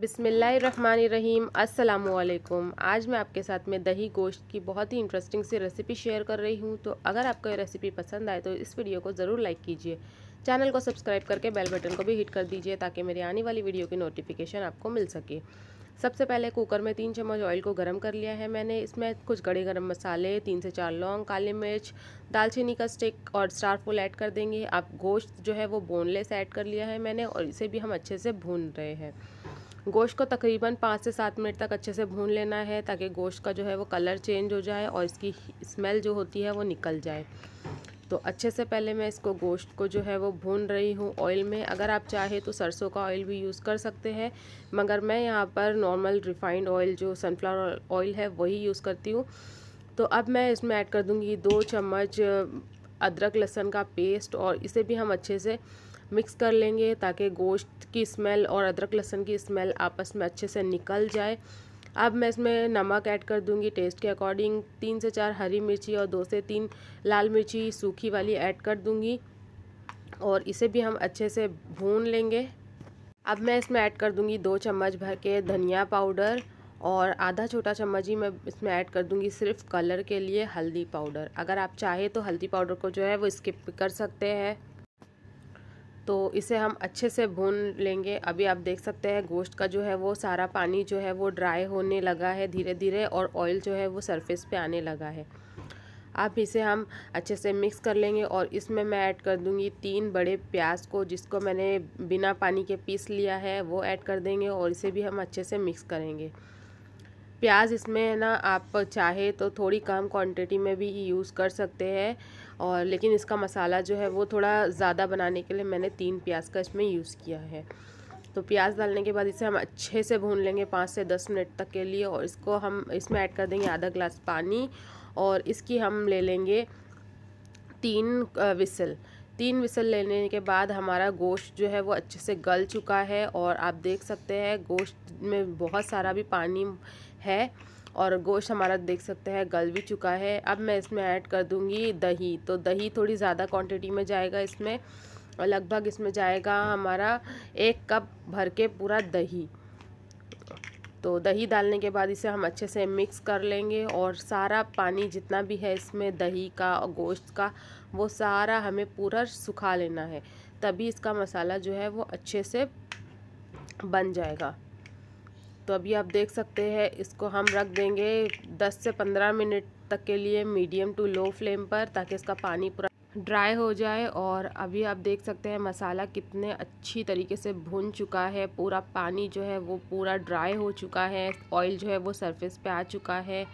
बिसमीम् अल्लाम आज मैं आपके साथ में दही गोश्त की बहुत ही इंटरेस्टिंग सी रेसिपी शेयर कर रही हूँ तो अगर आपको ये रेसिपी पसंद आए तो इस वीडियो को ज़रूर लाइक कीजिए चैनल को सब्सक्राइब करके बेल बटन को भी हिट कर दीजिए ताकि मेरी आने वाली वीडियो की नोटिफिकेशन आपको मिल सके सबसे पहले कुकर में तीन चम्मच ऑयल को गर्म कर लिया है मैंने इसमें कुछ गड़े गर्म मसाले तीन से चार लौंग काली मिर्च दालचीनी का स्टिक और स्टार फूल ऐड कर देंगे आप गोश्त जो है वो बोनलेस ऐड कर लिया है मैंने और इसे भी हम अच्छे से भून रहे हैं गोश्त को तकरीबन पाँच से सात मिनट तक अच्छे से भून लेना है ताकि गोश्त का जो है वो कलर चेंज हो जाए और इसकी स्मेल जो होती है वो निकल जाए तो अच्छे से पहले मैं इसको गोश्त को जो है वो भून रही हूँ ऑयल में अगर आप चाहे तो सरसों का ऑयल भी यूज़ कर सकते हैं मगर मैं यहाँ पर नॉर्मल रिफाइंड ऑयल जो सनफ्लावर ऑयल है वही यूज़ करती हूँ तो अब मैं इसमें ऐड कर दूँगी दो चम्मच अदरक लहसन का पेस्ट और इसे भी हम अच्छे से मिक्स कर लेंगे ताकि गोश्त की स्मेल और अदरक लहसन की स्मेल आपस में अच्छे से निकल जाए अब मैं इसमें नमक ऐड कर दूंगी टेस्ट के अकॉर्डिंग तीन से चार हरी मिर्ची और दो से तीन लाल मिर्ची सूखी वाली ऐड कर दूंगी और इसे भी हम अच्छे से भून लेंगे अब मैं इसमें ऐड कर दूंगी दो चम्मच भर के धनिया पाउडर और आधा छोटा चम्मच ही मैं इसमें ऐड कर दूंगी सिर्फ कलर के लिए हल्दी पाउडर अगर आप चाहें तो हल्दी पाउडर को जो है वो स्किप कर सकते हैं तो इसे हम अच्छे से भून लेंगे अभी आप देख सकते हैं गोश्त का जो है वो सारा पानी जो है वो ड्राई होने लगा है धीरे धीरे और ऑयल जो है वो सरफेस पे आने लगा है आप इसे हम अच्छे से मिक्स कर लेंगे और इसमें मैं ऐड कर दूंगी तीन बड़े प्याज को जिसको मैंने बिना पानी के पीस लिया है वो ऐड कर देंगे और इसे भी हम अच्छे से मिक्स करेंगे प्याज इसमें है ना आप चाहे तो थोड़ी कम क्वांटिटी में भी यूज़ कर सकते हैं और लेकिन इसका मसाला जो है वो थोड़ा ज़्यादा बनाने के लिए मैंने तीन प्याज का इसमें यूज़ किया है तो प्याज डालने के बाद इसे हम अच्छे से भून लेंगे पाँच से दस मिनट तक के लिए और इसको हम इसमें ऐड कर देंगे आधा ग्लास पानी और इसकी हम ले लेंगे तीन विसल तीन विसल लेने के बाद हमारा गोश्त जो है वो अच्छे से गल चुका है और आप देख सकते हैं गोश्त में बहुत सारा भी पानी है और गोश्त हमारा देख सकते हैं गल भी चुका है अब मैं इसमें ऐड कर दूँगी दही तो दही थोड़ी ज़्यादा क्वांटिटी में जाएगा इसमें लगभग इसमें जाएगा हमारा एक कप भर के पूरा दही तो दही डालने के बाद इसे हम अच्छे से मिक्स कर लेंगे और सारा पानी जितना भी है इसमें दही का और गोश्त का वो सारा हमें पूरा सुखा लेना है तभी इसका मसाला जो है वो अच्छे से बन जाएगा तो अभी आप देख सकते हैं इसको हम रख देंगे 10 से 15 मिनट तक के लिए मीडियम टू लो फ्लेम पर ताकि इसका पानी पूरा ड्राई हो जाए और अभी आप देख सकते हैं मसाला कितने अच्छी तरीके से भुन चुका है पूरा पानी जो है वो पूरा ड्राई हो चुका है ऑयल जो है वो सरफेस पे आ चुका है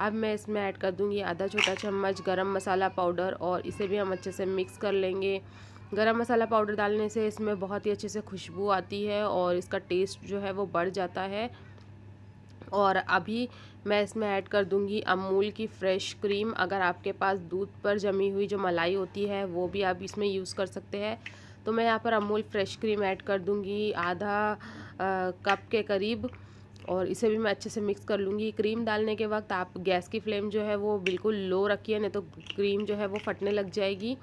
अब मैं इसमें ऐड कर दूंगी आधा छोटा चम्मच गरम मसाला पाउडर और इसे भी हम अच्छे से मिक्स कर लेंगे गरम मसाला पाउडर डालने से इसमें बहुत ही अच्छे से खुशबू आती है और इसका टेस्ट जो है वो बढ़ जाता है और अभी मैं इसमें ऐड कर दूंगी अमूल की फ़्रेश क्रीम अगर आपके पास दूध पर जमी हुई जो मलाई होती है वो भी आप इसमें यूज़ कर सकते हैं तो मैं यहाँ पर अमूल फ़्रेश क्रीम ऐड कर दूंगी आधा कप के करीब और इसे भी मैं अच्छे से मिक्स कर लूँगी क्रीम डालने के वक्त आप गैस की फ्लेम जो है वो बिल्कुल लो रखिए नहीं तो क्रीम जो है वो फटने लग जाएगी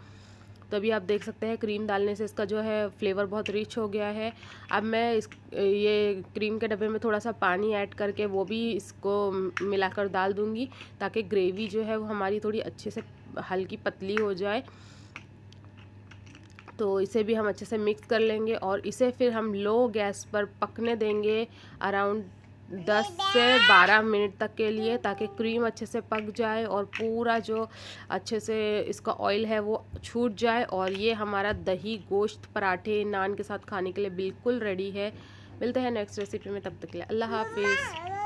तो अभी आप देख सकते हैं क्रीम डालने से इसका जो है फ्लेवर बहुत रिच हो गया है अब मैं इस ये क्रीम के डब्बे में थोड़ा सा पानी ऐड करके वो भी इसको मिलाकर डाल दूँगी ताकि ग्रेवी जो है वो हमारी थोड़ी अच्छे से हल्की पतली हो जाए तो इसे भी हम अच्छे से मिक्स कर लेंगे और इसे फिर हम लो गैस पर पकने देंगे अराउंड 10 से 12 मिनट तक के लिए ताकि क्रीम अच्छे से पक जाए और पूरा जो अच्छे से इसका ऑयल है वो छूट जाए और ये हमारा दही गोश्त पराठे नान के साथ खाने के लिए बिल्कुल रेडी है मिलते हैं नेक्स्ट रेसिपी में तब तक के लिए अल्लाह हाफिज़